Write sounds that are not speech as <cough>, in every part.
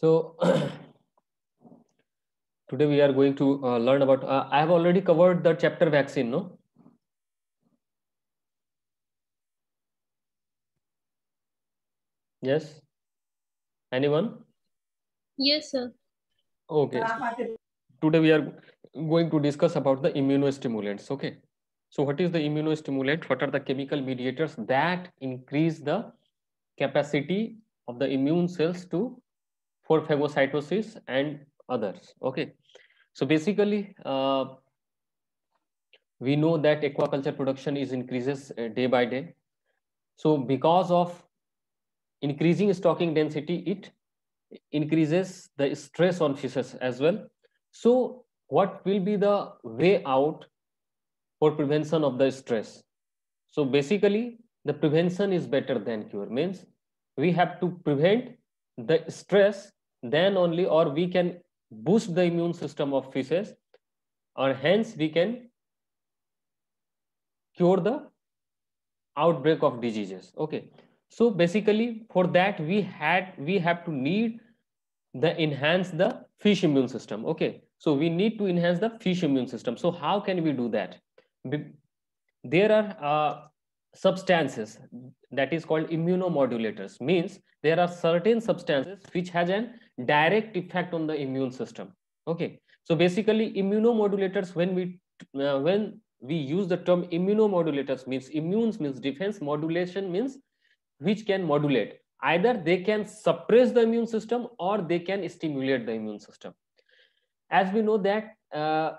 So <clears throat> today we are going to uh, learn about, uh, I have already covered the chapter vaccine, no? Yes. Anyone? Yes, sir. Okay. today we are going to discuss about the immunostimulants. Okay. So what is the immunostimulant? What are the chemical mediators that increase the capacity of the immune cells to for phagocytosis and others. Okay, so basically, uh, we know that aquaculture production is increases uh, day by day. So because of increasing stocking density, it increases the stress on fishes as well. So what will be the way out for prevention of the stress? So basically, the prevention is better than cure means we have to prevent the stress then only or we can boost the immune system of fishes or hence we can cure the outbreak of diseases okay so basically for that we had we have to need the enhance the fish immune system okay so we need to enhance the fish immune system so how can we do that there are uh, substances that is called immunomodulators means there are certain substances which has an direct effect on the immune system okay so basically immunomodulators when we uh, when we use the term immunomodulators means immunes means defense modulation means which can modulate either they can suppress the immune system or they can stimulate the immune system as we know that uh,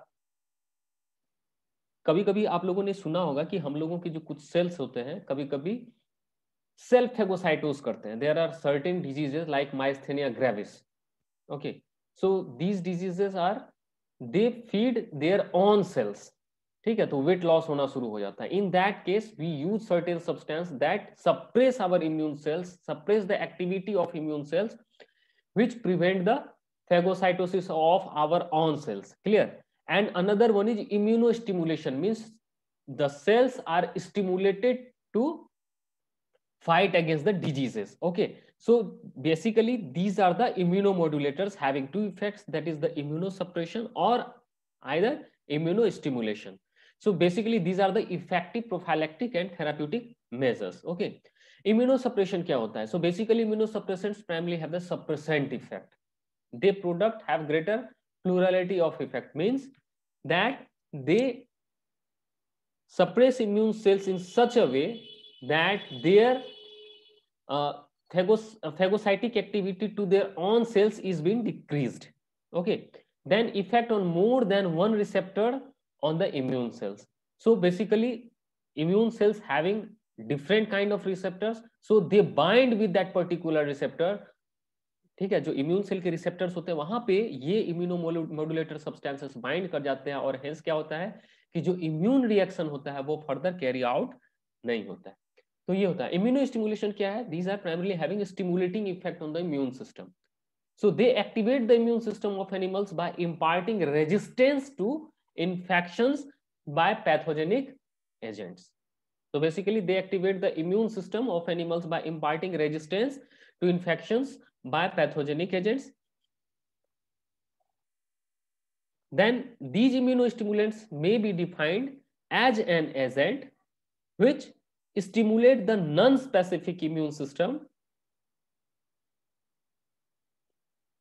कभी कभी आप लोगों ने सुना होगा कि हम लोगों के जो कुछ सेल्स होते हैं कभी कभी सेल्फ फेगोसाइटोज करते हैं there are certain diseases like myasthenia gravis Okay. So these diseases are they feed their own cells. ठीक है तो वेट लॉस होना शुरू हो जाता है in that case we use certain substance that suppress our immune cells suppress the activity of immune cells which prevent the phagocytosis of our own cells clear and another one is immunostimulation means the cells are stimulated to fight against the diseases okay so basically these are the immunomodulators having two effects that is the immunosuppression or either immunostimulation so basically these are the effective prophylactic and therapeutic measures okay immunosuppression kya hota hai so basically immunosuppressants primarily have the suppressant effect they product have greater plurality of effect means that they suppress immune cells in such a way that their uh, phagos, phagocytic activity to their own cells is being decreased. Okay, then effect on more than one receptor on the immune cells. So basically, immune cells having different kind of receptors, so they bind with that particular receptor. ठीक है जो immune cell के receptors होते हैं वहां पे ये immuno modulator substances bind कर जाते हैं और हेंस क्या होता है कि जो इम्यून रिएक्शन होता है वो फर्दर कैरी आउट नहीं होता है तो ये होता है इम्यूनो स्टिमुलेशन क्या है these are primarily having stimulating effect on the immune system so they activate the immune system of animals by imparting resistance to infection by pathogenic agents तो basically they activate the immune system of animals by imparting resistance to infection by pathogenic agents then these immunostimulants may be defined as an agent which stimulate the non-specific immune system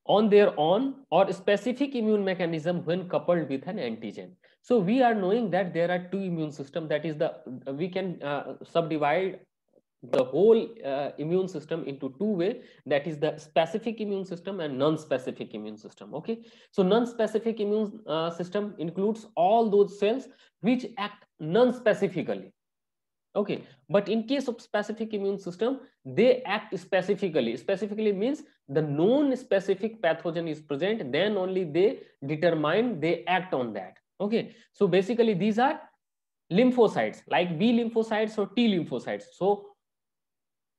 on their own or specific immune mechanism when coupled with an antigen. So we are knowing that there are two immune system that is the we can uh, subdivide the whole uh, immune system into two way that is the specific immune system and non-specific immune system okay so non-specific immune uh, system includes all those cells which act non-specifically okay but in case of specific immune system they act specifically specifically means the known specific pathogen is present then only they determine they act on that okay so basically these are lymphocytes like b lymphocytes or t lymphocytes so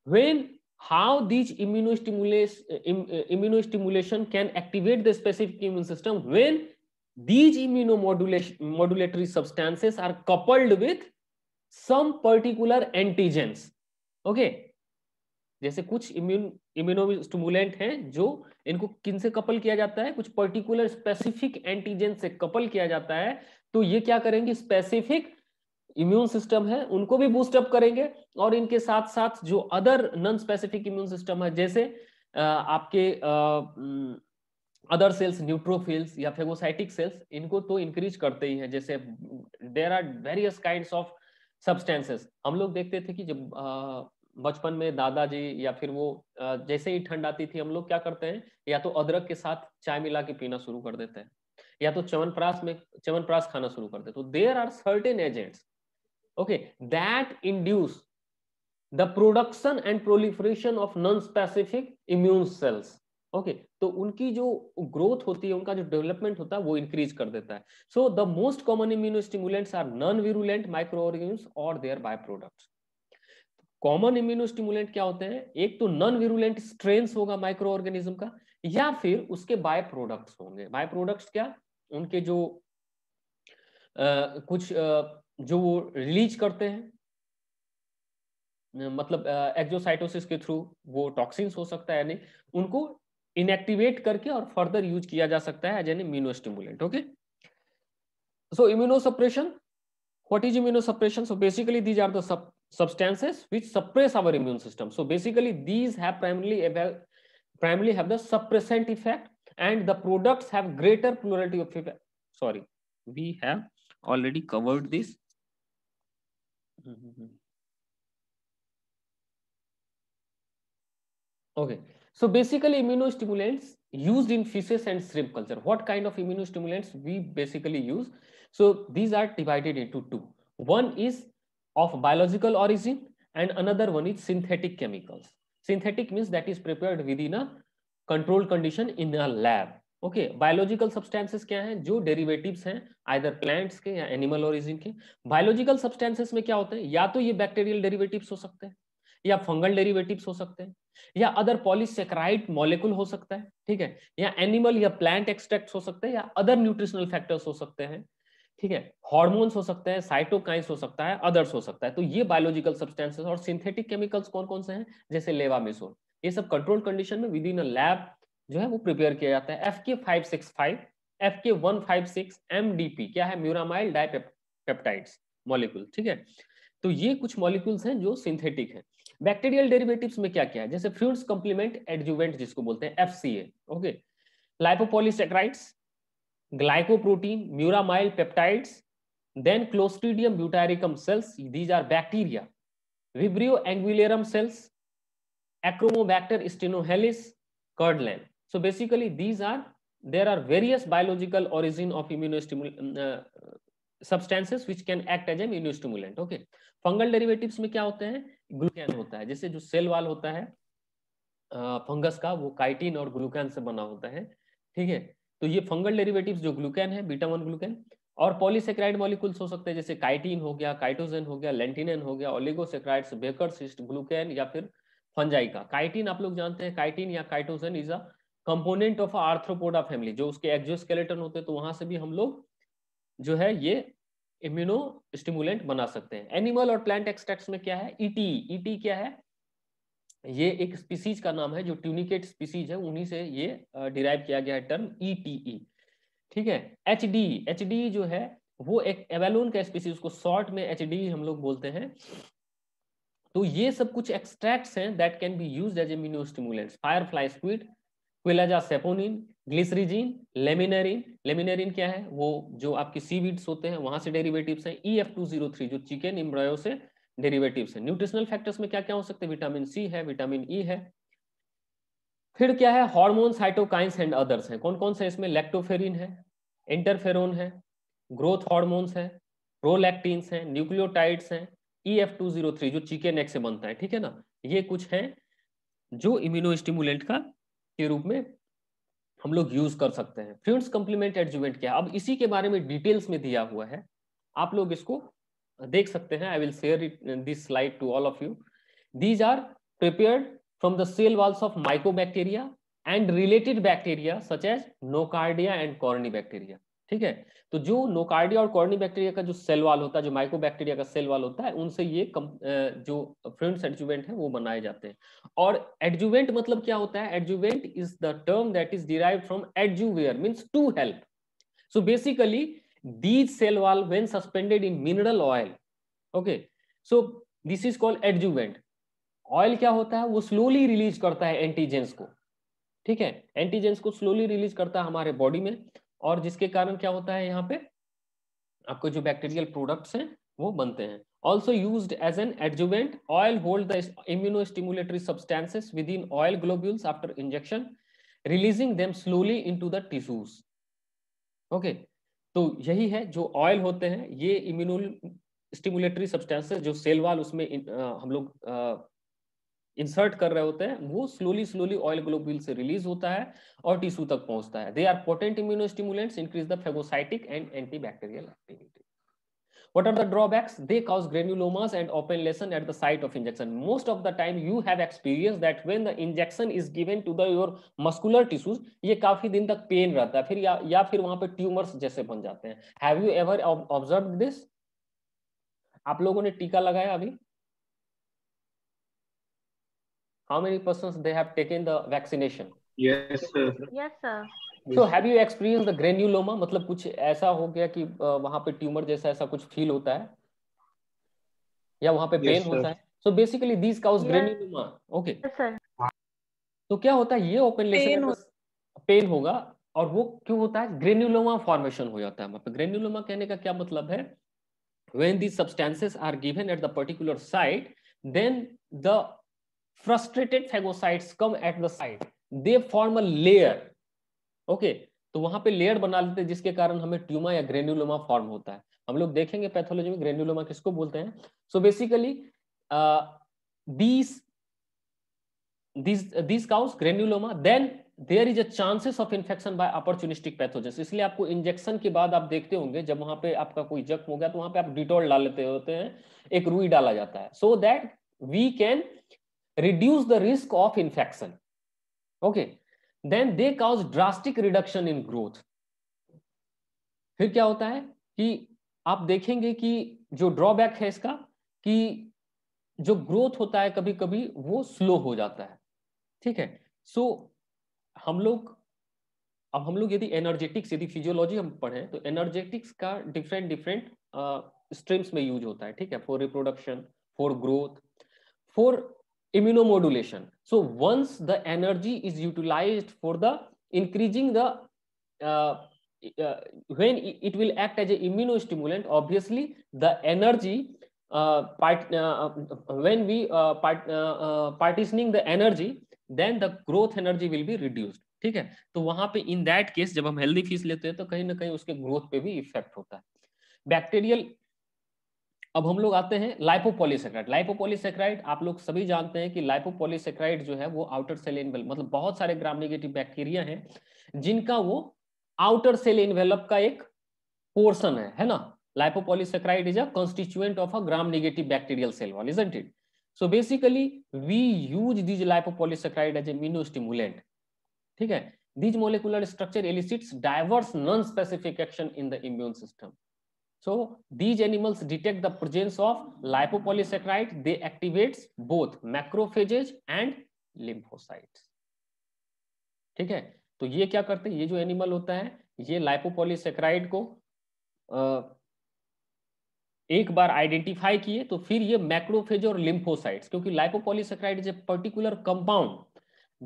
when how these immunostimulation uh, immunostimulation can activate the specific immune system when these immunomodulatory substances are coupled with some particular antigens okay जैसे कुछ immune immuno स्टमुलेंट हैं जो इनको किन से couple किया जाता है कुछ पर्टिकुलर स्पेसिफिक एंटीजन से कपल किया जाता है तो ये क्या करेंगे स्पेसिफिक इम्यून सिस्टम है उनको भी बूस्टअप करेंगे और इनके साथ साथ जो other non specific immune system है जैसे आपके अदर सेल्स न्यूट्रोफिल्स या फेगोसाइटिक सेल्स इनको तो इंक्रीज करते ही है जैसे there are various kind of substances हम लोग देखते थे कि जब बचपन में दादाजी या फिर वो जैसे ही ठंड आती थी हम लोग क्या करते हैं या तो अदरक के साथ चाय मिला के पीना शुरू कर देते हैं या तो चवनप्राश में चवनप्राश खाना शुरू कर देते तो there are certain agents okay that induce the production and proliferation of non specific immune cells okay okay, तो उनकी जो ग्रोथ होती है उनका जो डेवलपमेंट होता है वो इंक्रीज कर देता है so the most common immuno stimulants are non virulent micro organisms और their by products common immuno stimulant क्या होते हैं एक तो नॉन विरुलेंट स्ट्रेन होगा माइक्रो ऑर्गेनिज्म का या फिर उसके बाय प्रोडक्ट्स होंगे बाय प्रोडक्ट्स क्या उनके जो आ, कुछ आ, जो वो रिलीज करते हैं मतलब एक्जोसाइटोसिस के थ्रू वो टॉक्सिन्स हो सकता है यानी उनको इनएक्टिवेट करके और फर्दर यूज किया जा सकता है as an immuno stimulant okay so immuno suppression what is immuno suppression so basically these are the substances which suppress our immune system so basically these है primarily have, the suppressant effect and the products have greater plurality of effect sorry we have already covered this mm -hmm. okay So basically immunostimulants used in fishes and shrimp culture. What kind of immunostimulants we basically use? So these are divided into two. One is of biological origin and another one is synthetic chemicals. Synthetic means that is prepared within a controlled condition in a lab. Okay biological substances क्या हैं जो derivatives हैं either plants के या animal origin के biological substances में क्या होते हैं या तो ये बैक्टीरियल डेरिवेटिव्स हो सकते हैं या फंगल डेरिवेटिव्स हो सकते हैं या अदर पॉलीसेक्राइड मॉलिकुल हो सकता है ठीक है या एनिमल या प्लांट एक्सट्रैक्ट हो सकते हैं या अदर न्यूट्रिशनल फैक्टर्स हो सकते हैं ठीक है हॉर्मोन्स हो सकते हैं साइटोकाइंस हो सकता है अदर्स हो सकता है तो ये बायोलॉजिकल सब्सटेंसेस और सिंथेटिक केमिकल्स कौन कौन से हैं जैसे लेवामिसोल ये सब कंट्रोल कंडीशन में विद इन अ लैब जो है वो प्रिपेयर किया जाता है FK five six five F K one five six M D P क्या है म्यूरामाइल डायपेप्टाइड्स मॉलिक्यूल ठीक है तो ये कुछ मॉलिक्यूल्स हैं जो सिंथेटिक हैं बैक्टीरियल डेरिवेटिव्स में क्या क्या है जैसे फ्यूड्स कंप्लीमेंट एडजुवेंट जिसको बोलते हैं F okay lipopolysaccharides glycoprotein muramyl peptides then clostridium butyricum cells these are bacteria vibrio anguillarum cells achromobacter stenohalis curdlan so basically these are there are various biological origin of immuno substances which can act as an immunostimulant okay fungal derivatives में क्या होते हैं ग्लूकैन होता है जैसे जो cell wall होता है फंगस का वो काइटिन और ग्लूकैन से बना होता है ठीक है तो ये फंगल डेरिवेटिव्स जो ग्लूकैन है बीटा वन ग्लूकैन और पॉलीसेक्राइड मॉलिक्यूल्स हो सकते हैं जैसे काइटिन हो गया काइटोजन हो गया लेंटिनन हो गया ओलिगोसेक्राइड्स बेकर सिस्ट ग्लूकैन या फिर फंजाई का काइटिन आप लोग जानते हैं काइटिन या chitosan is a component of arthropoda family जो उसके एक्जोस्केलेटन होते हैं तो वहां से भी हम लोग जो है ये इम्यूनो स्टिमुलेंट बना सकते हैं एनिमल और प्लांट एक्सट्रैक्ट में क्या है ईटी e ईटी e क्या है ये एक स्पीसीज का नाम है जो ट्यूनिकेट स्पीसीज है उन्हीं से ये डिराइव किया गया है टर्म ईटीई e ठीक है एच डी एच डी जो है वो एक एवेलोन का स्पीसीज उसको शॉर्ट में एच डी हम लोग बोलते हैं तो ये सब कुछ एक्सट्रैक्ट्स हैं that can be use as immuno stimulants fire fly squid quillaja saponin glycyrrhizin laminarin laminarin क्या है वो जो आपकी सीवीड्स होते हैं वहां से डेरिवेटिव्स हैं E F two zero three जो चिकेन इम्ब्रायो से डेरिवेटिव्स हैं न्यूट्रिशनल फैक्टर्स में क्या क्या हो सकते हैं विटामिन सी है विटामिन ई e है फिर क्या है हॉर्मोन साइटोकाइंस एंड अदर्स हैं कौन कौन से इसमें लेक्टोफेरिन है इंटरफेरोन है ग्रोथ हॉर्मोन्स है प्रोलैक्टिन्स हैं न्यूक्लियोटाइड्स हैं E F two zero three जो चिकेन एग से बनता है ठीक है ना ये कुछ है जो इम्यूनो स्टिमुलेंट का के रूप में हम लोग यूज कर सकते हैं फ्यूंस कंप्लीमेंट एडजुमेंट क्या अब इसी के बारे में डिटेल्स में दिया हुआ है आप लोग इसको देख सकते हैं I will share this slide to all of you these are prepared from the cell walls of bacteria and related bacteria such as nocardia and corynebacteria ठीक है तो जो नोकार्डिया और कॉर्नी बैक्टीरिया का जो सेल वाल होता है जो माइक्रो बैक्टीरिया का सेल वाल होता है उनसे ये कम, जो फ्रेंड्स एडजुवेंट है वो बनाए जाते हैं और एडजुवेंट मतलब क्या होता है adjuvant is the term that is derive from adjuvare means to help so basically these cell wall when suspended in mineral oil okay so this is called adjuvant oil क्या होता है वो स्लोली रिलीज करता है antigens को ठीक है antigens को स्लोली रिलीज करता है हमारे बॉडी में और जिसके कारण क्या होता है यहाँ पे आपको जो बैक्टीरियल प्रोडक्ट्स हैं वो बनते हैं also use as an adjuvant oil hold the immuno stimulatory substances within oil globules after injection releasing them slowly into the tissues okay तो यही है जो ऑयल होते हैं ये इम्यूनो स्टिमुलेटरी सब्सटेंसेस जो सेलवाल उसमें हम लोग इंसर्ट कर रहे होते हैं वो स्लोली स्लोली ऑयल ग्लोब्यूल से रिलीज होता है और टिश्यू तक पहुंचता है they are potent immuno immunostimulants increase the phagocytic and antibacterial activity what are the drawbacks they cause granulomas and open lesion at the site of injection most of the time you have experienced that when the injection is given to the your muscular tissues ये काफी दिन तक pain रहता है फिर या, या फिर वहां पे tumors जैसे बन जाते हैं have you ever observed this आप लोगों ने टीका लगाया अभी how many persons they have taken the vaccination yes sir yes sir so have you experienced the granuloma मतलब कुछ ऐसा हो गया कि वहां पे ट्यूमर जैसा ऐसा कुछ फील होता है या वहां पे पेन yes, होता है so basically these cause granuloma okay तो क्या होता है ये ओपन लेसन हो... पेन होगा और वो क्यों होता है ग्रेन्यूलोमा फॉर्मेशन हो जाता है मतलब ग्रेन्यूलोमा कहने का क्या मतलब है when the substances are given at the particular site then the frustrated phagocytes come at the site they form a layer okay तो वहां पे लेयर बना लेते हैं जिसके कारण हमें ट्यूमा या ग्रेन्यूलोमा फॉर्म होता है हम लोग देखेंगे पैथोलॉजी में ग्रेन्यूलोमा किसको बोलते हैं so basically these these these cows granuloma then there is a chances of infection by opportunistic pathogens इसलिए आपको इंजेक्शन के बाद आप देखते होंगे जब वहां पे आपका कोई जख्म हो गया तो वहां पे आप डिटोल डाल लेते होते हैं एक रूई डाला जाता है so that we can reduce the risk of infection. Okay, then they cause drastic reduction in growth. फिर क्या होता है कि आप देखेंगे कि जो ड्रॉबैक है इसका कि जो ग्रोथ होता है कभी कभी वो स्लो हो जाता है ठीक है सो so, हम लोग अब हम लोग यदि एनर्जेटिक्स यदि फिजियोलॉजी हम पढ़े तो एनर्जेटिक्स का डिफरेंट डिफरेंट स्ट्रीम्स में यूज होता है ठीक है for reproduction for growth for immunomodulation so once the energy is utilized for the increasing the uh, uh, when it will act as an immunostimulant obviously the energy uh, part, uh, when we uh, part, uh, uh, partitioning the energy then the growth energy will be reduced ठीक है तो वहां पे इन that case जब हम healthy fees लेते हैं तो कहीं ना कहीं उसके ग्रोथ पे भी इफेक्ट होता है बैक्टीरियल अब हम लोग आते हैं लाइपोपोलीसेक्राइड लाइपोपोलीसेक्राइड आप लोग सभी जानते हैं कि लाइपोपोलीसेक्राइड जो है वो आउटर सेल इनवेल मतलब बहुत सारे ग्राम निगेटिव बैक्टीरिया हैं जिनका वो आउटर सेल इनवेलप का एक पोर्शन है है ना lipopolysaccharide is a constituent of a gram negative bacterial cell wall isn't it so basically we use these lipopolysaccharide as immuno stimulant ठीक है these molecular structure elicits diverse non specific action in the immune system So these animals detect the presence of lipopolysaccharide. They activates both macrophages and lymphocytes. ठीक है तो ये क्या करते हैं ये जो एनिमल होता है ये लाइपोपोलीसेक्राइड को आ, एक बार आइडेंटिफाई किए तो फिर ये मैक्रोफेज और लिम्फोसाइट्स क्योंकि lipopolysaccharide is a particular compound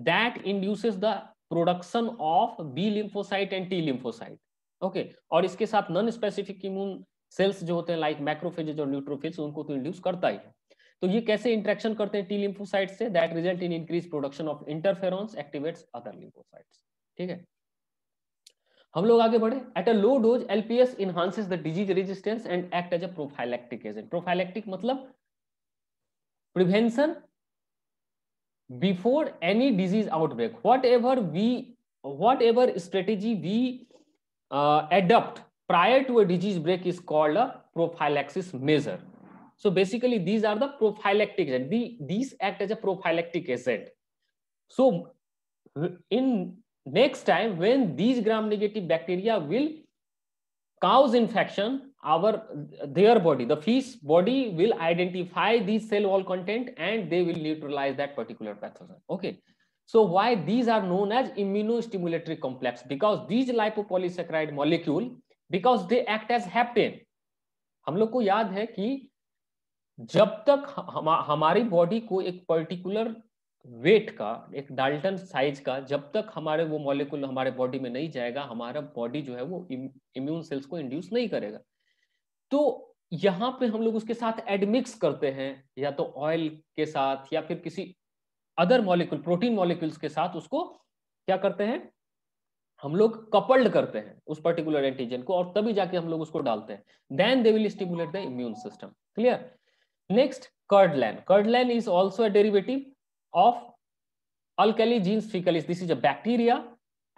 that induces the production of B lymphocyte and T lymphocyte okay और इसके साथ नॉन स्पेसिफिक इम्यून सेल्स जो होते हैं लाइक मैक्रोफेजेज और न्यूट्रोफेज उनको तो इंड्यूस करता ही है तो ये कैसे इंट्रेक्शन करते हैं टी लिम्फोसाइट से that result in increase production of interferons activates other lymphocytes ठीक है हम लोग आगे बढ़े at a low dose LPS enhances the disease resistance and act as a prophylactic agent prophylactic मतलब prevention before any disease outbreak whatever we whatever strategy we uh, prior to a disease break is called a prophylaxis measure. So basically, these are the prophylactic agent. The, these act as a prophylactic agent. So in next time, when these gram-negative bacteria will cause infection, our their body, the fish body will identify these cell wall content and they will neutralize that particular pathogen. Okay. So why these are known as immunostimulatory complex? Because these lipopolysaccharide molecule, because they act as heptane. हम लोग को याद है कि जब तक हम, हमारी बॉडी को एक पर्टिकुलर वेट का एक डाल्टन साइज का जब तक हमारे वो मॉलिक्यूल हमारे बॉडी में नहीं जाएगा हमारा बॉडी जो है वो इम, इम्यून सेल्स को इंड्यूस नहीं करेगा तो यहाँ पे हम लोग उसके साथ एडमिक्स करते हैं या तो ऑयल के साथ या फिर किसी अदर मॉलिक्यूल प्रोटीन मॉलिक्यूल्स के साथ उसको क्या करते हैं हम लोग कपल्ड करते हैं उस पर्टिकुलर एंटीजन को और तभी जाके हम लोग उसको डालते हैं then they will stimulate the immune system clear next curdlan curdlan is also a derivative of alcaligenes faecalis this is a bacteria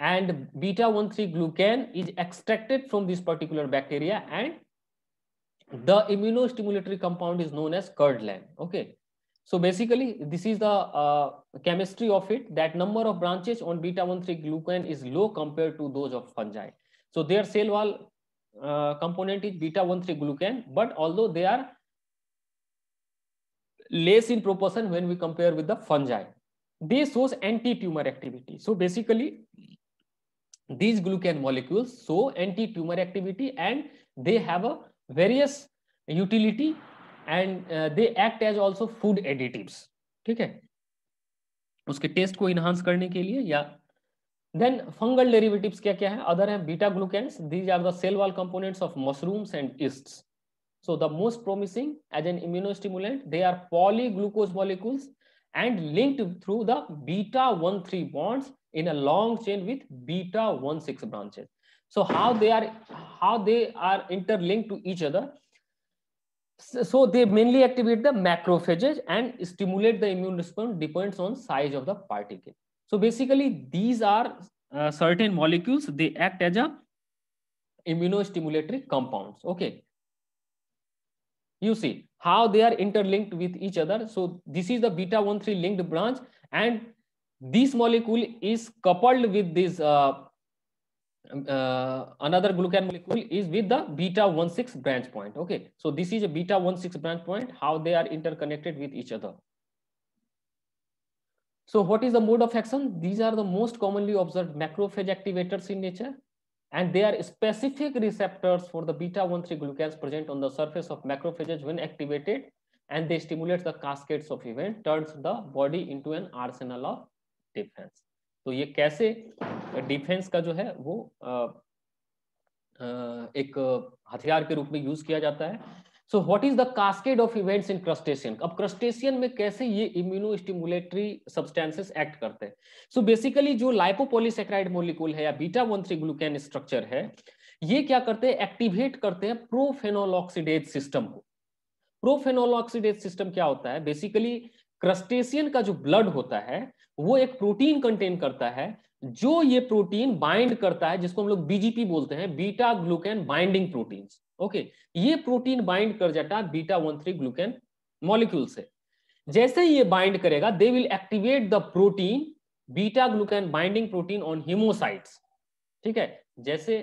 and beta one three glucan is extracted from this particular bacteria and the immuno stimulatory compound is known as curdlan okay So basically, this is the uh, chemistry of it, that number of branches on beta-1,3-glucan is low compared to those of fungi. So their cell wall uh, component is beta-1,3-glucan, but although they are less in proportion when we compare with the fungi, they shows anti-tumor activity. So basically, these glucan molecules show anti-tumor activity and they have a various utility and they act as also food additive ठीक है उसके test को enhance करने के लिए या then fungal derivative क्या क्या है अदर है beta glucans these are the cell wall of mushrooms and yeast so the most promising as an immunostimulant they are poly glucose molecules and linked through the beta one three bonds in a long chain with beta one six branches so how they are how they are interlink to each other so they mainly activate the macrophages and stimulate the immune response depends on size of the particle so basically these are uh, certain molecules they act as a immunostimulatory compounds okay you see how they are interlinked with each other so this is the beta 13 linked branch and this molecule is coupled with this uh, um, uh, another glucan molecule is with the beta 16 branch point okay so this is a beta 16 branch point how they are interconnected with each other so what is the mode of action these are the most commonly observed macrophage activators in nature and they are specific receptors for the beta 13 glucans present on the surface of macrophages when activated and they stimulate the cascades of event turns the body into an arsenal of defense तो ये कैसे defence का जो है वो एक हथियार के रूप में यूज किया जाता है so what is the cascade of events in crustacean अब क्रस्टेशियन में कैसे ये इम्यूनो स्टिमुलेटरी सब्सटेंसेस एक्ट करते हैं सो बेसिकली जो लाइपोपोलीसेक्राइड मोलिकूल है या beta one three glucan structure है ये क्या करते हैं एक्टिवेट करते हैं प्रोफेनोलॉक्सीडेज सिस्टम को प्रोफेनोलॉक्सीडेज सिस्टम क्या होता है बेसिकली क्रस्टेशियन का जो ब्लड होता है वो एक प्रोटीन कंटेन करता है जो ये प्रोटीन बाइंड करता है जिसको हम लोग बीजीपी बोलते हैं beta glucan binding protein okay ये प्रोटीन बाइंड कर जाता है beta one three glucan molecule से जैसे ये बाइंड करेगा they will activate the protein beta glucan binding protein on hemocyte ठीक है जैसे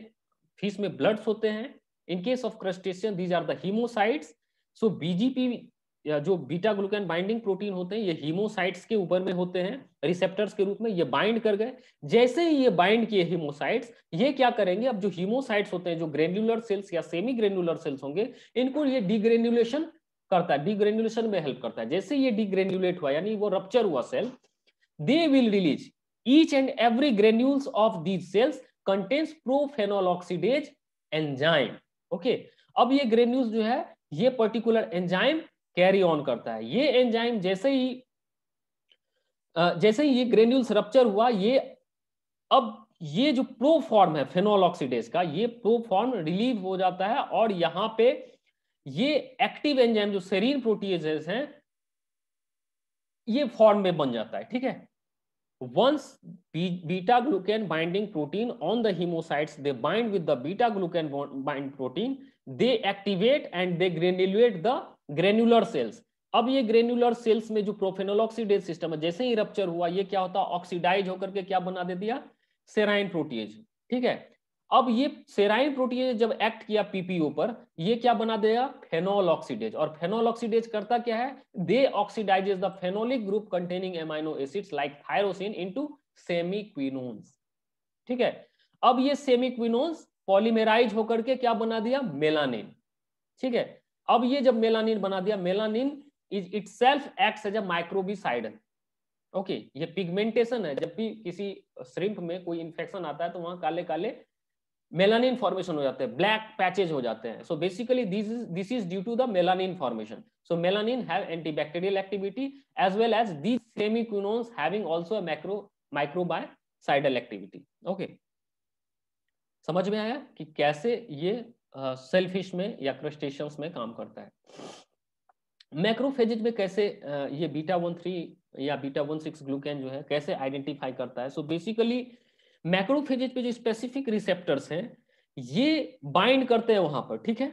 फिश में ब्लड्स होते हैं in case of crustacean these are the so BGP या जो बीटा ग्लूकैन बाइंडिंग प्रोटीन होते हैं ये हीमोसाइट्स के ऊपर में होते हैं रिसेप्टर्स के रूप में ये बाइंड कर गए जैसे ही ये बाइंड किए हीमोसाइट्स ये क्या करेंगे अब जो हीमोसाइट्स होते हैं जो ग्रेन्युलर सेल्स या सेमी ग्रेन्युलर सेल्स होंगे इनको ये डिग्रेन्युलेशन करता है डिग्रेन्युलेशन में हेल्प करता है जैसे ये डिग्रेन्युलेट हुआ यानी वो रप्चर हुआ cell they will release each and every granules of these cells contains prophenol oxidase enzyme okay अब ये ग्रेन्यूल्स जो है ये पर्टिकुलर एंजाइम कैरी ऑन करता है ये एंजाइम जैसे ही जैसे ही ये ग्रेन्यूल्स रप्चर हुआ ये अब ये जो प्रोफॉर्म है फेनोलॉक्सीडेज का ये प्रोफॉर्म रिलीव हो जाता है और यहां पे ये एक्टिव एंजाइम जो सेरीन प्रोटीज हैं ये फॉर्म में बन जाता है ठीक है once beta glucan binding protein on the hemocytes they bind with the beta glucan bind protein they activate and they granulate the granular cells अब ये ग्रेन्यूलर सेल्स में जो प्रोफेनोल ऑक्सीडेज सिस्टम है जैसे ही रप्चर हुआ ये क्या होता ऑक्सीडाइज होकर के क्या बना दे दिया सेराइन प्रोटीज ठीक है अब ये सेराइन प्रोटीज जब एक्ट किया पीपीओ पर ये क्या बना देगा फेनोल ऑक्सीडेज और फेनोल ऑक्सीडेज करता क्या है they oxidizes the phenolic group containing amino acids like tyrosine into semiquinones ठीक है अब ये सेमीक्विनोन्स पॉलीमेराइज होकर के क्या बना दिया मेलानिन ठीक है अब ये जब मेलानिन बना दिया melanin is itself act as a microbicide okay ये पिगमेंटेशन है जब भी किसी श्रिम्प में कोई इन्फेक्शन आता है तो वहां काले काले मेलानिन फॉर्मेशन हो जाते हैं ब्लैक पैचेज हो जाते हैं so basically this is due to the melanin formation so melanin have antibacterial activity as well as these semiquinones having also macro microbiocidal activity okay समझ में आया कि कैसे ये सेल्फिश में या क्रस्टेशन में काम करता है मैक्रोफेजिज में कैसे ये बीटा वन थ्री या बीटा वन सिक्स ग्लूकैन जो है कैसे आइडेंटिफाई करता है सो बेसिकली मैक्रोफेजिज पे जो स्पेसिफिक रिसेप्टर्स हैं ये बाइंड करते हैं वहां पर ठीक है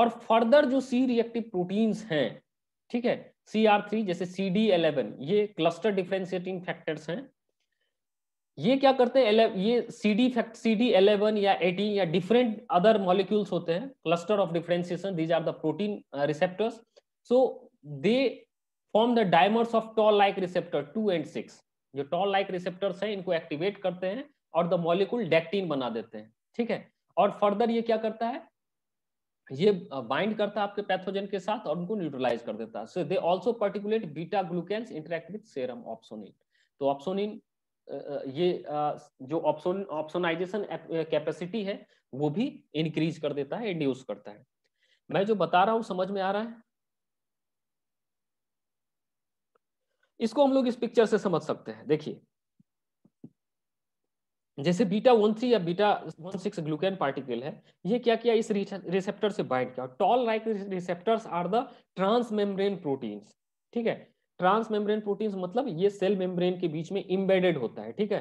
और फर्दर जो सी रिएक्टिव प्रोटीन्स हैं ठीक है सी आर थ्री जैसे सी डी एलेवन ये क्लस्टर डिफ्रेंशिएटिंग फैक्टर्स हैं ये क्या करते हैं ये C D C D eleven या एटीन या डिफरेंट अदर मॉलिक्यूल्स होते हैं cluster of differentiation these are the protein receptors so they form the dimers of toll like receptor two and six जो टॉल लाइक रिसेप्टर्स हैं इनको activate करते हैं और द मॉलिक्यूल डेक्टीन बना देते हैं ठीक है और फर्दर ये क्या करता है ये बाइंड uh, करता है आपके पैथोजन के साथ और उनको न्यूट्रलाइज कर देता है so they also particulate beta glucans interact with serum opsonin तो ऑप्सोनिन ये जो ऑप्शन ऑप्शनाइजेशन कैपेसिटी है वो भी इंक्रीज कर देता है इंड्यूस करता है मैं जो बता रहा हूं समझ में आ रहा है इसको हम लोग इस पिक्चर से समझ सकते हैं देखिए जैसे बीटा वन थ्री या beta one six glucan particle है ये क्या किया इस रिसेप्टर से बाइंड किया toll like receptors are the transmembrane proteins ठीक है ट्रांसमेम्ब्रेन प्रोटीन मतलब ये सेल मेम्ब्रेन के बीच में इम्बेडेड होता है ठीक है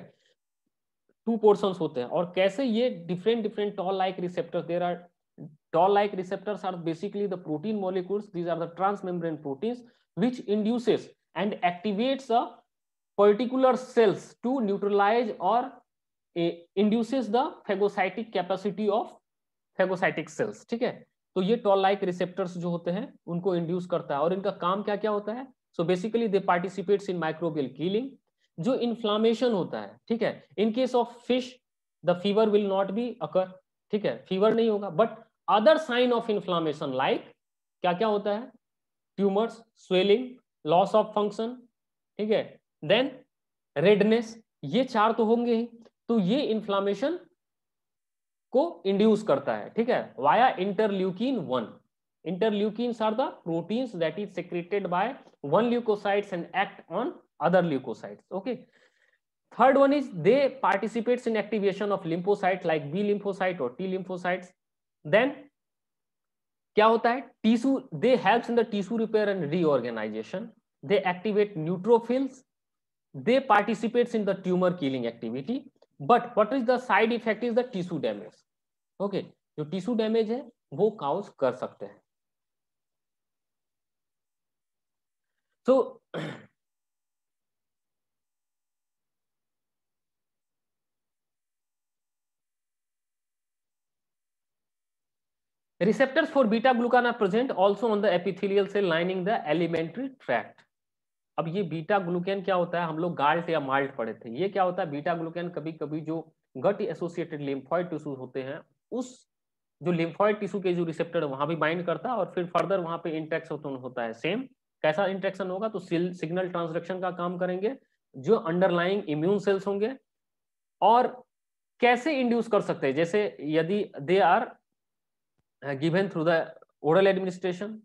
टू पोर्सन होते हैं और कैसे ये different different toll like receptor there are toll like receptor are basically the protein molecules these are the transmembrane proteins which induces and activates a particular cells to neutralize or uh, induces the phagocytic capacity of phagocytic ठीक है तो ये toll like receptors जो होते हैं उनको induce करता है और इनका काम क्या क्या होता है so basically they participates in microbial killing जो इन्फ्लामेशन होता है ठीक है in case of fish the fever will not be occur ठीक है फीवर नहीं होगा but other sign of inflammation like क्या क्या होता है tumours swelling loss of function ठीक है देन रेडनेस ये चार तो होंगे ही तो ये इन्फ्लामेशन को इंड्यूस करता है ठीक है via interleukin one interleukins are the proteins that is secreted by one leukocytes and act on other leukocytes okay third one is they participates in activation of lymphocyte like b lymphocyte or t lymphocytes then क्या होता है tissue they helps in the tissue repair and reorganization they activate neutrophils they participates in the tumour killing activity but what is the side effect is the tissue damage okay जो tissue damage है वो cause कर सकते हैं So तो receptors for beta glucan are present also on the epithelial cell lining the alimentary tract. अब ये beta glucan क्या होता है हम लोग गाल्ट या माल्ट पढ़े थे ये क्या होता है बीटा ग्लूकेन कभी कभी जो गट एसोसिएटेड लिम्फॉइड टिश्यू होते हैं उस जो लिम्फॉइड टिश्यू के जो रिसेप्टर वहां भी बाइंड करता है और फिर फर्दर वहां पे इंटेक्स होता है सेम कैसा इंट्रेक्शन होगा तो सिग्नल ट्रांसडक्शन का काम करेंगे जो अंडरलाइंग इम्यून सेल्स होंगे और कैसे इंड्यूस कर सकते हैं जैसे यदि they are given through the oral administration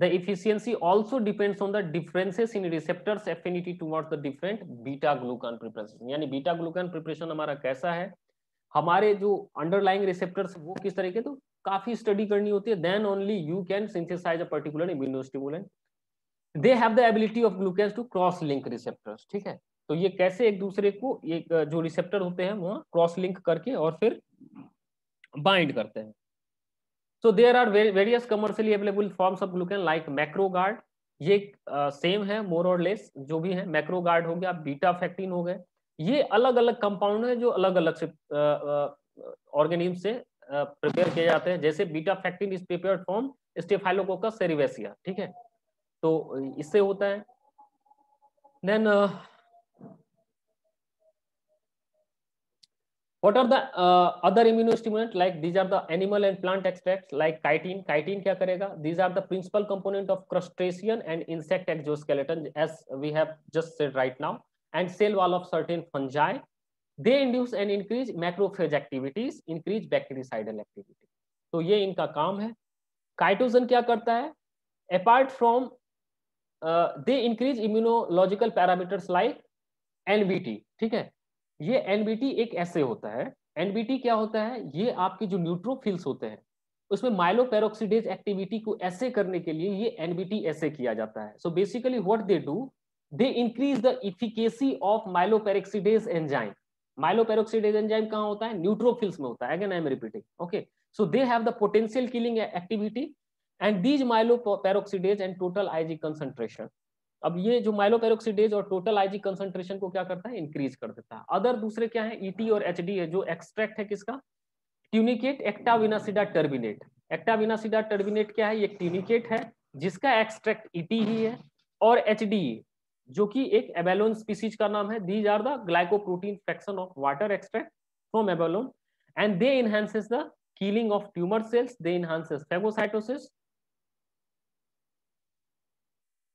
the efficiency also depends on the differences in receptors affinity towards the different beta glucan preparation यानी बीटा ग्लूकान प्रिपरेशन हमारा कैसा है हमारे जो अंडरलाइंग रिसेप्टर्स वो किस तरीके तो काफी स्टडी करनी होती है then only you can synthesize a particular immunostimulant they have the ability of glucans to cross link receptors ठीक है तो ये कैसे एक दूसरे को एक जो रिसेप्टर होते हैं वहां क्रॉस लिंक करके और फिर बाइंड करते हैं so there are various commercially available forms of glucan like Macrogard ये सेम uh, है मोर और लेस जो भी है मैक्रोगार्ड हो गया बीटा फैक्टिन हो गए ये अलग अलग कंपाउंड है जो अलग अलग से ऑर्गेनिम से प्रिपेयर किए जाते हैं जैसे Betafectin is prepare from Staphylococcus cerevisiae ठीक है तो इससे होता है then what are the other immuno stimulant like these are the animal and plant extract like chitin chitin क्या करेगा these are the principal component of crustacean and insect exoskeleton as we have just said right now and cell wall of certain fungi they induce and increase macrophage activities increase bactericidal activities तो ये इनका काम है chitosan क्या करता है apart from uh, they increase immunological parameters like NBT. ठीक है ये एनबीटी एक ऐसे होता है NBT क्या होता है ये आपके जो न्यूट्रोफिल्स होते हैं उसमें माइलोपेरोक्सीडेज एक्टिविटी को ऐसे करने के लिए ये एनबीटी ऐसे किया जाता है so basically what they do they increase the efficacy of myeloperoxidase enzyme myeloperoxidase enzyme कहाँ होता है न्यूट्रोफिल्स में होता है again I am repeating okay so they have the potential killing activity and these myeloperoxidase and total IG concentration अब ये जो माइलोपेरोक्सीडेज और टोटल आईजी कंसेंट्रेशन को क्या करता है इंक्रीज कर देता है अदर दूसरे क्या है ईटी e और एच है जो एक्सट्रैक्ट है किसका tunicate Ecteinascidia turbinate Ecteinascidia turbinate क्या है ये ट्यूनिकेट है जिसका एक्सट्रैक्ट ईटी e ही है और एच जो कि एक एबेलोन स्पीसीज का नाम है these are the glycoprotein fraction of water extract from abalone and they enhances the killing of tumour cells they enhances phagocytosis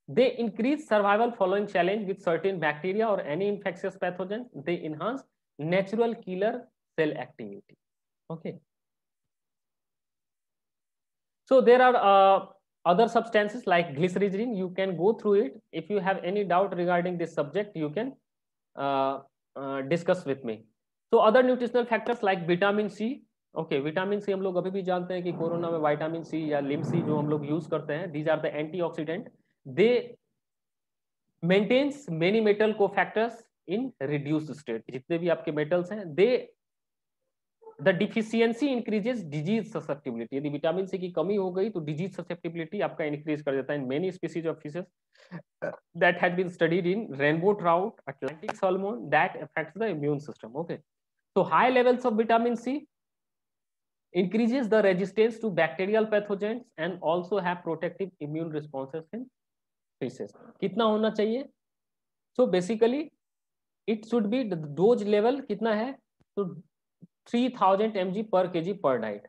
They increase survival following challenge with certain bacteria or any infectious pathogen. They enhance natural killer cell activity. Okay. So there are uh, other substances like glycerin. You can go through it. If you have any doubt regarding this subject, you can uh, uh, discuss with me. So other nutritional factors like vitamin C. Okay, vitamin C हम लोग अभी भी जानते हैं कि corona में vitamin C या लिम सी जो हम लोग यूज करते हैं these are the antioxidant they maintains many metal cofactors in reduced state jitne bhi aapke metals hain they the deficiency increases disease susceptibility यदि vitamin c ki kami ho gayi to disease susceptibility aapka increase kar jata है in many species of fishes that had been studied in rainbow trout atlantic salmon that affects the immune system okay so high levels of vitamin c increases the resistance to bacterial pathogens and also have protective immune responses in pieces कितना होना चाहिए so basically it should be dose level कितना है तो three thousand M G per K जी पर diet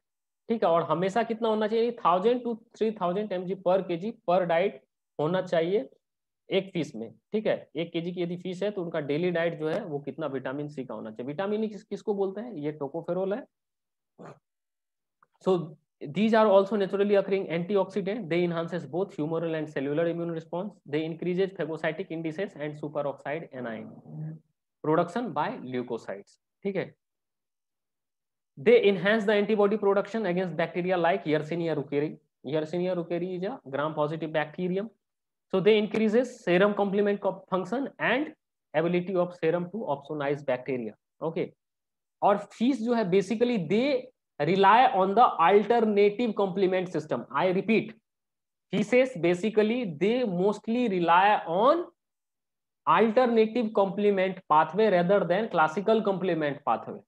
ठीक है और हमेशा कितना होना चाहिए thousand to three thousand M G per K जी पर डाइट होना चाहिए एक फीस में ठीक है एक के जी की यदि फीस है तो उनका डेली डाइट जो है वो कितना विटामिन सी का होना चाहिए विटामिन ई e किस, किसको बोलते हैं ये टोकोफेरोल है so these are also naturally occurring antioxidant. They enhances both humoral and cellular immune response. They increases phagocytic indices and superoxide anion production by leukocytes. Okay. They enhance the antibody production against bacteria like Yersinia rukeri. Yersinia rukeri is a gram-positive bacterium. So they increases serum complement function and ability of serum to opsonize bacteria. Okay. Or fish you have basically they. rely on the alternative complement system i repeat he says basically they mostly rely on alternative complement pathway rather than classical complement pathway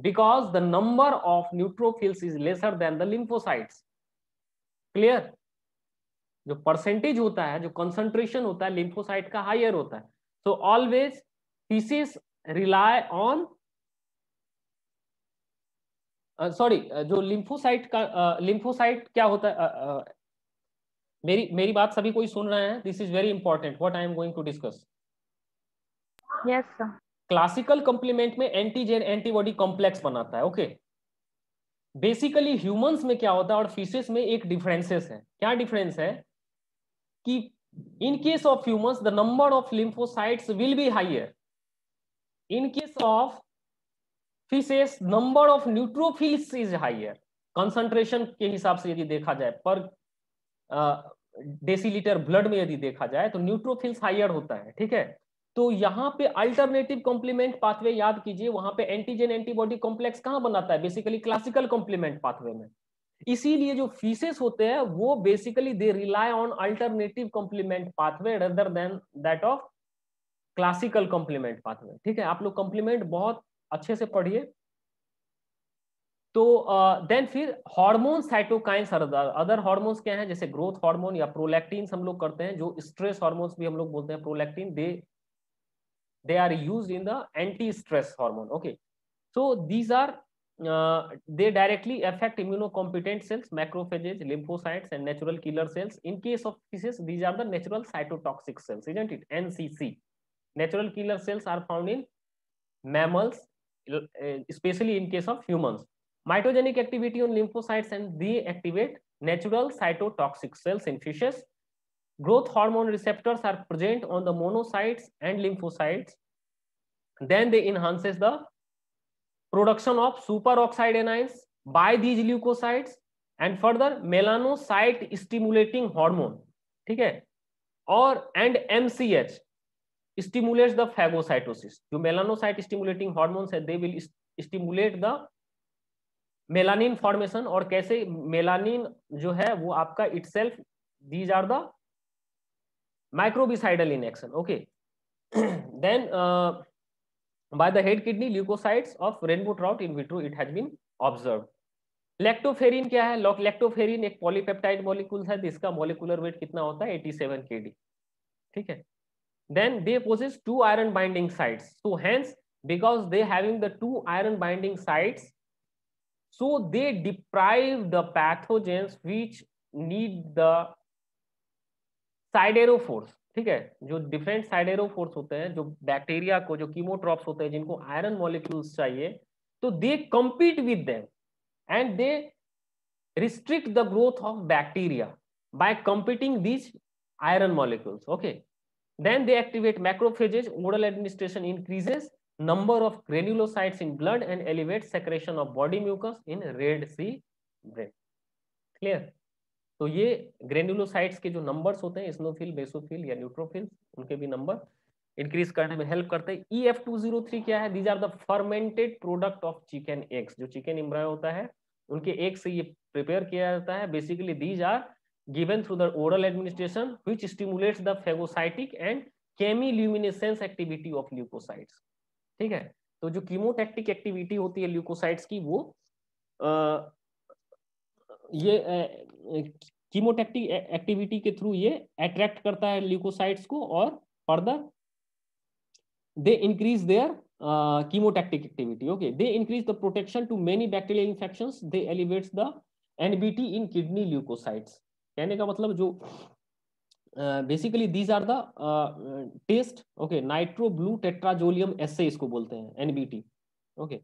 because the number of neutrophils is lesser than the lymphocytes clear जो percentage होता है जो concentration होता है lymphocyte का higher होता है so always fishes rely on sorry जो लिम्फोसाइट का लिम्फोसाइट क्या होता है मेरी मेरी बात सभी कोई सुन रहे हैं this is very important what I am going to discuss yes sir classical complement में एंटीजेन एंटीबॉडी कॉम्प्लेक्स बनाता है ओके बेसिकली ह्यूमंस में क्या होता है और फिशेस में एक डिफरेंसेस है क्या डिफरेंस है कि in case of humans the number of lymphocytes will be higher in case of fishes number of neutrophils is higher concentration के हिसाब से यदि देखा जाए पर डेसीलीटर ब्लड में यदि देखा जाए तो न्यूट्रोफिल्स हाइयर होता है ठीक है तो यहाँ पे अल्टरनेटिव कॉम्प्लीमेंट पाथवे याद कीजिए वहां पे एंटीजन एंटीबॉडी कॉम्प्लेक्स कहाँ बनाता है बेसिकली क्लासिकल कॉम्प्लीमेंट पाथवे में इसीलिए जो फीसेस होते हैं वो basically they rely on alternative complement pathway rather than that of classical complement pathway ठीक है आप लोग कॉम्प्लीमेंट बहुत अच्छे से पढ़िए तो देन फिर हार्मोन साइटोकाइंस अदर हार्मोन्स क्या हैं जैसे ग्रोथ हार्मोन या प्रोलैक्टीन हम लोग करते हैं जो स्ट्रेस हार्मोन्स भी हम लोग बोलते हैं prolactin they they are use in the anti stress hormone okay so these are they directly affect immuno competent cells macrophages lymphocytes and natural killer cells in case of fishes these are the natural cytotoxic cells isn't it NCC natural killer cells are found in mammals Uh, especially in case of humans. Mitogenic activity on lymphocytes and they activate natural cytotoxic cells in fishes. Growth hormone receptors are present on the monocytes and lymphocytes. Then they enhances the production of superoxide anions by these leukocytes and further melanocyte stimulating hormone. okay? Or and MCH. stimulates the phagocytosis जो melanocyte stimulating hormones है they will stimulate the melanin formation और kaise melanin jo hai wo aapka itself these are the microbicidal in action okay then uh, by the head kidney leukocytes of rainbow trout in vitro it has been observed lactoferrin क्या है lactoferrin एक polypeptide molecule है जिसका molecular weight कितना होता है 87 KD ठीक है then they possess two iron binding sites. So hence, because they having the two iron binding sites, so they deprive the pathogens which need the साइडेरोफोर्स ठीक है जो डिफरेंट साइडेरो फोर्स होते हैं जो बैक्टीरिया को जो कीमोट्रॉप्स होते हैं जिनको आयरन मॉलिक्यूल्स चाहिए तो they compete with them and they restrict the growth of bacteria by competing these iron molecules okay Then they activate macrophages, oral administration increases number of granulocytes in blood and elevate secretion of body mucus in red sea brain. Clear? तो ये granulocytes के जो numbers होते हैं स्नोफिल basophil या neutrophil उनके भी number increase करने में हेल्प करते हैं ई टू जीरो थ्री क्या है these are the fermented product of chicken eggs जो चिकन इम्ब्रायो होता है उनके एग से ये प्रिपेयर किया जाता है basically these are given through the oral administration which stimulates the phagocytic and chemiluminescence activity of leukocytes ठीक है तो जो कीमोटैक्टिक एक्टिविटी होती है ल्यूकोसाइट्स की वो आ, ये कीमोटैक्टिक एक्टिविटी के थ्रू ये अट्रैक्ट करता है ल्यूकोसाइट्स को और further they increase their chemotactic activity okay they increase the protection to many bacterial infections they elevates the NBT in kidney leukocytes कहने का मतलब जो basically these are the okay nitro blue tetrazolium as इसको बोलते हैं NBT okay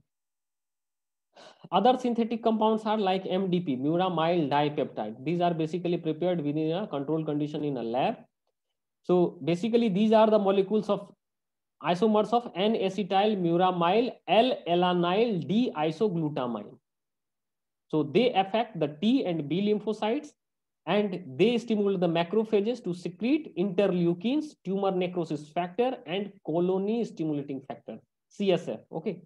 other synthetic compounds are like MDP muramyl dipeptide these are basically prepared with in control condition in a lab so basically these are the molecules of isomers of N acetyl muramyl L alanyl D isoglutamine so they affect the T and B lymphocytes and they stimulate the macrophages to secrete interleukins, tumor necrosis factor, and colony stimulating factor, CSF, okay,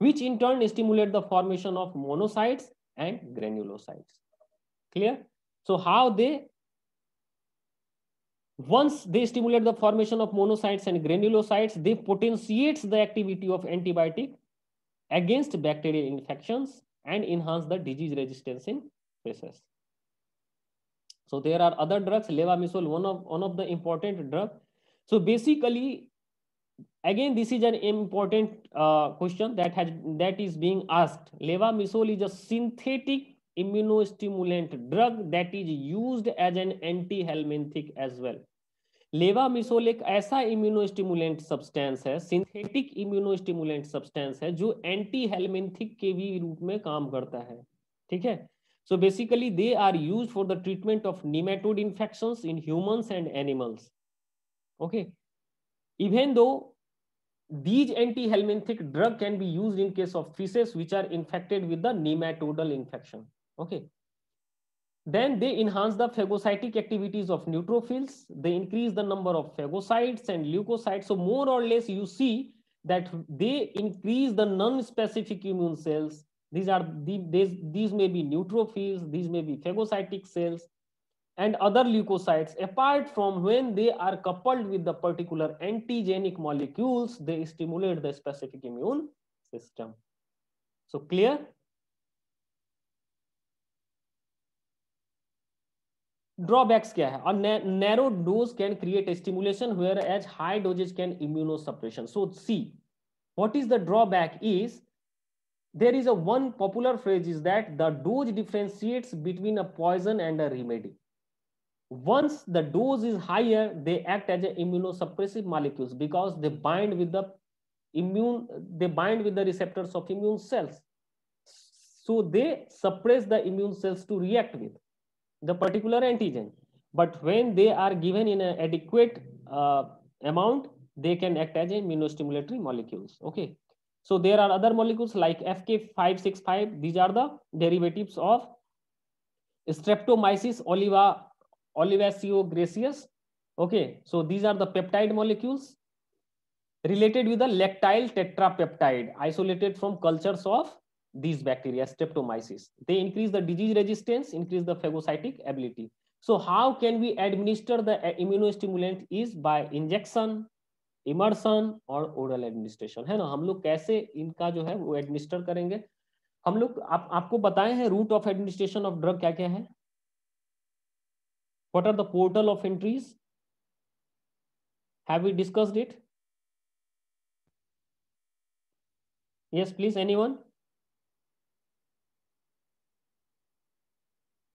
which in turn stimulate the formation of monocytes and granulocytes. Clear? So how they, once they stimulate the formation of monocytes and granulocytes, they potentiates the activity of antibiotic against bacterial infections and enhance the disease resistance in patients. So there are other drugs, levamisol one of one of the important drug. So basically, again, this is an important uh, question that has that is being asked. levamisol is a synthetic immunostimulant drug that is used as an anti-helminthic as well. Levamisole एक ऐसा immunostimulant substance है synthetic immunostimulant substance है जो anti helminthic के भी रूप में काम करता है ठीक है So basically they are used for the treatment of nematode infections in humans and animals. Okay. Even though these anti-helminthic drug can be used in case of fishes which are infected with the nematodal infection. Okay. Then they enhance the phagocytic activities of neutrophils. They increase the number of phagocytes and leukocytes. So more or less you see that they increase the non-specific immune cells these are these, these may be neutrophils, these may be phagocytic cells and other leukocytes apart from when they are coupled with the particular antigenic molecules, they stimulate the specific immune system. So clear? Drawbacks? क्या है और narrow dose can create stimulation whereas high doses can immuno what is the drawback is there is a one popular phrase is that the dose differentiates between a poison and a remedy. Once the dose is higher, they act as immunosuppressive molecules because they bind with the immune, they bind with the receptors of immune cells. So they suppress the immune cells to react with the particular antigen. But when they are given in an adequate uh, amount, they can act as immunostimulatory molecules. Okay. So there are other molecules like FK565. These are the derivatives of Streptomyces oliva, olivaceo gracius. Okay, so these are the peptide molecules related with the lactile tetrapeptide isolated from cultures of these bacteria, Streptomyces. They increase the disease resistance, increase the phagocytic ability. So how can we administer the immunostimulant is by injection, immersion और oral administration है ना हम लोग कैसे इनका जो है वो एडमिनिस्टर करेंगे हम लोग आप आपको बताए हैं route of administration of drug क्या क्या है what are the of entries entries have we discussed it yes please anyone